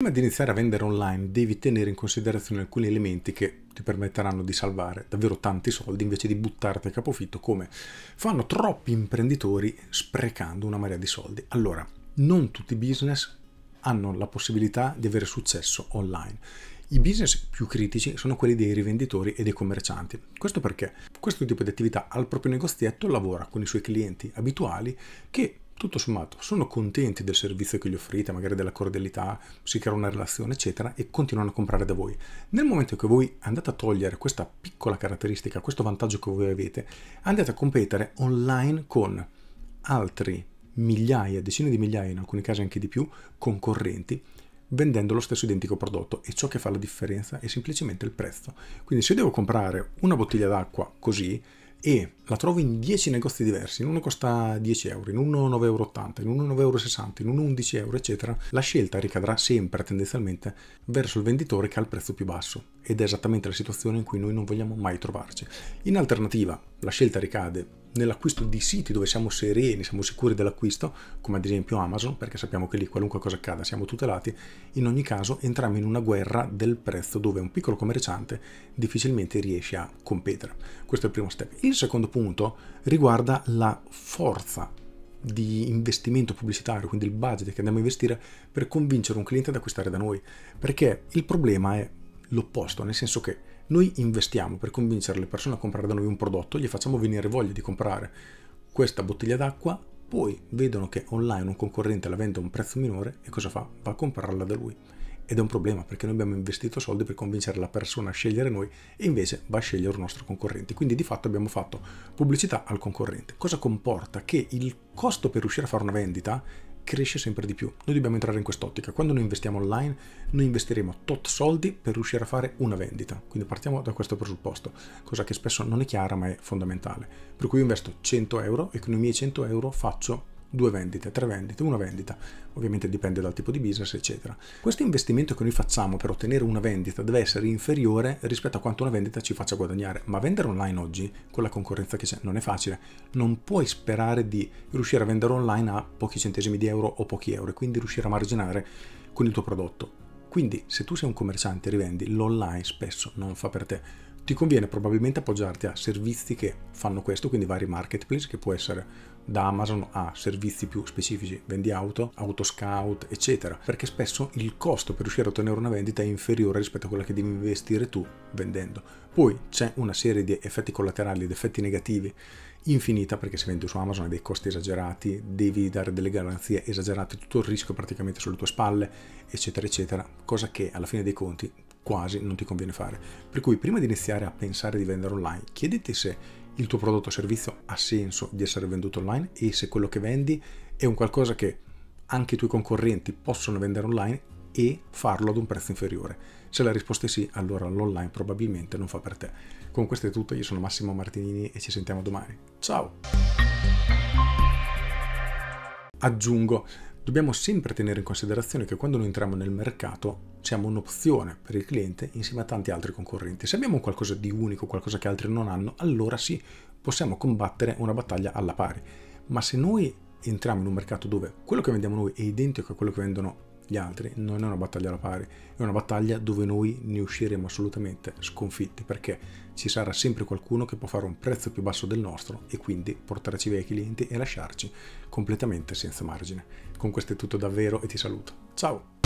Prima di iniziare a vendere online devi tenere in considerazione alcuni elementi che ti permetteranno di salvare davvero tanti soldi invece di buttarti a capofitto come fanno troppi imprenditori sprecando una marea di soldi. Allora, non tutti i business hanno la possibilità di avere successo online. I business più critici sono quelli dei rivenditori e dei commercianti. Questo perché questo tipo di attività al proprio negozietto lavora con i suoi clienti abituali che tutto sommato sono contenti del servizio che gli offrite, magari della cordialità, si crea una relazione, eccetera, e continuano a comprare da voi. Nel momento che voi andate a togliere questa piccola caratteristica, questo vantaggio che voi avete, andate a competere online con altri migliaia, decine di migliaia, in alcuni casi anche di più, concorrenti vendendo lo stesso identico prodotto e ciò che fa la differenza è semplicemente il prezzo. Quindi se devo comprare una bottiglia d'acqua così, e la trovo in 10 negozi diversi, in uno costa 10 euro, in uno 9,80 euro, in uno 9,60 euro, in uno 11 euro, eccetera, la scelta ricadrà sempre tendenzialmente verso il venditore che ha il prezzo più basso ed è esattamente la situazione in cui noi non vogliamo mai trovarci. In alternativa, la scelta ricade nell'acquisto di siti dove siamo sereni, siamo sicuri dell'acquisto, come ad esempio Amazon, perché sappiamo che lì qualunque cosa accada siamo tutelati, in ogni caso entriamo in una guerra del prezzo dove un piccolo commerciante difficilmente riesce a competere. Questo è il primo step. Il secondo punto riguarda la forza di investimento pubblicitario, quindi il budget che andiamo a investire per convincere un cliente ad acquistare da noi, perché il problema è l'opposto, nel senso che noi investiamo per convincere le persone a comprare da noi un prodotto, gli facciamo venire voglia di comprare questa bottiglia d'acqua, poi vedono che online un concorrente la vende a un prezzo minore e cosa fa? Va a comprarla da lui. Ed è un problema perché noi abbiamo investito soldi per convincere la persona a scegliere noi e invece va a scegliere un nostro concorrente. Quindi di fatto abbiamo fatto pubblicità al concorrente. Cosa comporta? Che il costo per riuscire a fare una vendita cresce sempre di più. Noi dobbiamo entrare in quest'ottica. Quando noi investiamo online, noi investiremo tot soldi per riuscire a fare una vendita. Quindi partiamo da questo presupposto, cosa che spesso non è chiara ma è fondamentale. Per cui io investo 100 euro, economie 100 euro, faccio due vendite, tre vendite, una vendita, ovviamente dipende dal tipo di business, eccetera. Questo investimento che noi facciamo per ottenere una vendita deve essere inferiore rispetto a quanto una vendita ci faccia guadagnare, ma vendere online oggi, con la concorrenza che c'è, non è facile. Non puoi sperare di riuscire a vendere online a pochi centesimi di euro o pochi euro, e quindi riuscire a marginare con il tuo prodotto quindi se tu sei un commerciante e rivendi, l'online spesso non fa per te. Ti conviene probabilmente appoggiarti a servizi che fanno questo, quindi vari marketplace che può essere da Amazon a servizi più specifici, vendi auto, autoscout, eccetera, perché spesso il costo per riuscire a ottenere una vendita è inferiore rispetto a quella che devi investire tu vendendo. Poi c'è una serie di effetti collaterali ed effetti negativi infinita perché se vendi su Amazon hai dei costi esagerati, devi dare delle garanzie esagerate, tutto il rischio praticamente sulle tue spalle, eccetera, eccetera, cosa che alla fine dei conti quasi non ti conviene fare. Per cui prima di iniziare a pensare di vendere online, chiediti se il tuo prodotto o servizio ha senso di essere venduto online e se quello che vendi è un qualcosa che anche i tuoi concorrenti possono vendere online e farlo ad un prezzo inferiore? Se la risposta è sì, allora l'online probabilmente non fa per te. Con questo è tutto, io sono Massimo Martinini e ci sentiamo domani. Ciao! Aggiungo, dobbiamo sempre tenere in considerazione che quando noi entriamo nel mercato siamo un'opzione per il cliente insieme a tanti altri concorrenti. Se abbiamo qualcosa di unico, qualcosa che altri non hanno, allora sì, possiamo combattere una battaglia alla pari. Ma se noi entriamo in un mercato dove quello che vendiamo noi è identico a quello che vendono gli altri, non è una battaglia alla pari, è una battaglia dove noi ne usciremo assolutamente sconfitti perché ci sarà sempre qualcuno che può fare un prezzo più basso del nostro e quindi portarci via i clienti e lasciarci completamente senza margine. Con questo è tutto davvero e ti saluto. Ciao!